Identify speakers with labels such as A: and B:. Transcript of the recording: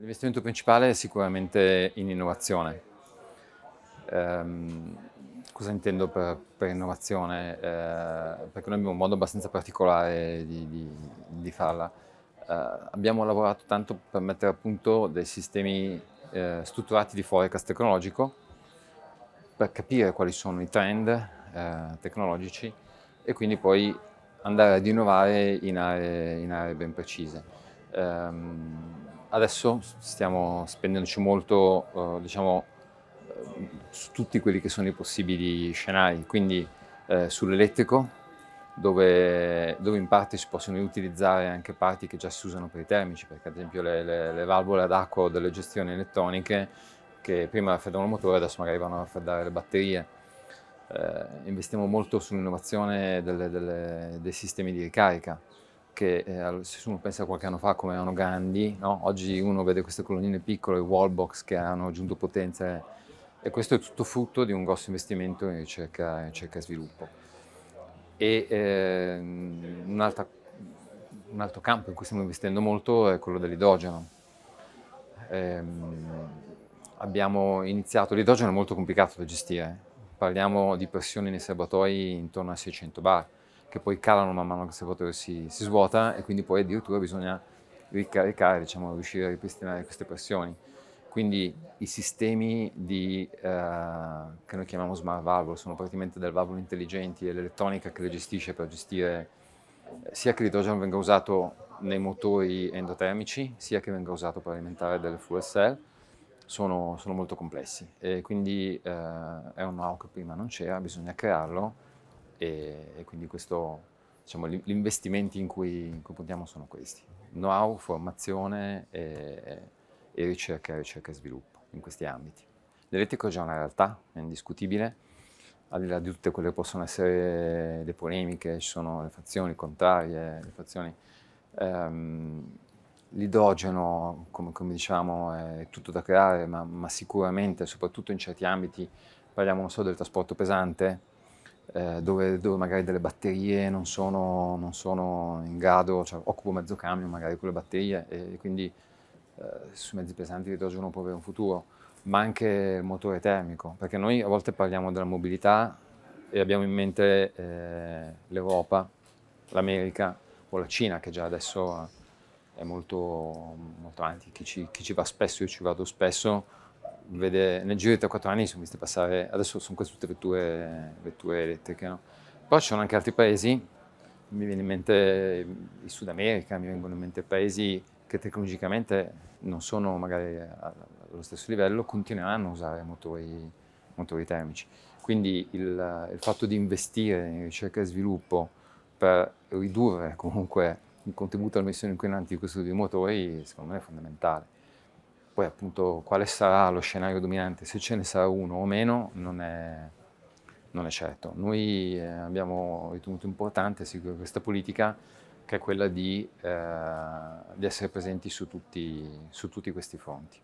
A: L'investimento principale è sicuramente in innovazione. Ehm, cosa intendo per, per innovazione? Eh, perché noi abbiamo un modo abbastanza particolare di, di, di farla. Eh, abbiamo lavorato tanto per mettere a punto dei sistemi eh, strutturati di forecast tecnologico per capire quali sono i trend eh, tecnologici e quindi poi andare ad innovare in aree, in aree ben precise. Ehm, Adesso stiamo spendendoci molto eh, diciamo, eh, su tutti quelli che sono i possibili scenari, quindi eh, sull'elettrico, dove, dove, in parte si possono riutilizzare anche parti che già si usano per i termici, perché ad esempio le, le, le valvole ad acqua o delle gestioni elettroniche che prima raffreddavano il motore adesso magari vanno a raffreddare le batterie. Eh, investiamo molto sull'innovazione dei sistemi di ricarica, che eh, se uno pensa a qualche anno fa come erano grandi, no? oggi uno vede queste colonnine piccole, wallbox che hanno aggiunto potenza eh, e questo è tutto frutto di un grosso investimento in ricerca, in ricerca e sviluppo. E eh, un, altro, un altro campo in cui stiamo investendo molto è quello dell'idrogeno. Eh, abbiamo iniziato, l'idrogeno è molto complicato da gestire, eh. parliamo di pressioni nei serbatoi intorno a 600 bar, che poi calano man mano che il serbatoio si, si, svuota e quindi poi addirittura bisogna ricaricare, diciamo, riuscire a ripristinare queste pressioni. Quindi i sistemi di, eh, che noi chiamiamo smart valvole sono praticamente delle valvole intelligenti e l'elettronica che le gestisce per gestire eh, sia che l'idrogeno venga usato nei motori endotermici, sia che venga usato per alimentare delle fuel cell, sono, sono molto complessi e quindi eh, è un know che prima non c'era, bisogna crearlo e, e quindi questo, diciamo, gli investimenti in cui, in cui puntiamo sono questi, know-how, formazione e, e ricerca, ricerca e sviluppo in questi ambiti. L'elettrico è già una realtà, è indiscutibile, al di là di tutte quelle che possono essere le polemiche, ci sono le fazioni contrarie, le fazioni... Ehm, l'idrogeno, come, come, diciamo, è tutto da creare, ma, ma, sicuramente, soprattutto in certi ambiti, parliamo non solo del trasporto pesante, eh, dove, dove, magari delle batterie non sono, non sono in grado, cioè, occupo mezzo camion magari con le batterie e quindi eh, sui mezzi pesanti l'idrogeno può avere un futuro, ma anche il motore termico, perché noi a volte parliamo della mobilità e abbiamo in mente eh, l'Europa, l'America o la Cina che già adesso eh, è molto, molto avanti, chi ci, chi ci va spesso, io ci vado spesso, vede, nel giro di 3-4 anni sono viste passare, adesso sono quasi tutte vetture, vetture elettriche, no? Poi ci sono anche altri paesi, mi viene in mente il Sud America, mi vengono in mente paesi che tecnologicamente non sono magari allo stesso livello, continueranno a usare motori, motori termici. Quindi il, il, fatto di investire in ricerca e sviluppo per ridurre comunque il contributo alle emissioni inquinanti di questi due motori, secondo me è fondamentale. Poi appunto quale sarà lo scenario dominante, se ce ne sarà uno o meno, non è, non è certo. Noi eh, abbiamo ritenuto importante seguire questa politica che è quella di, eh, di essere presenti su tutti, su tutti questi fronti.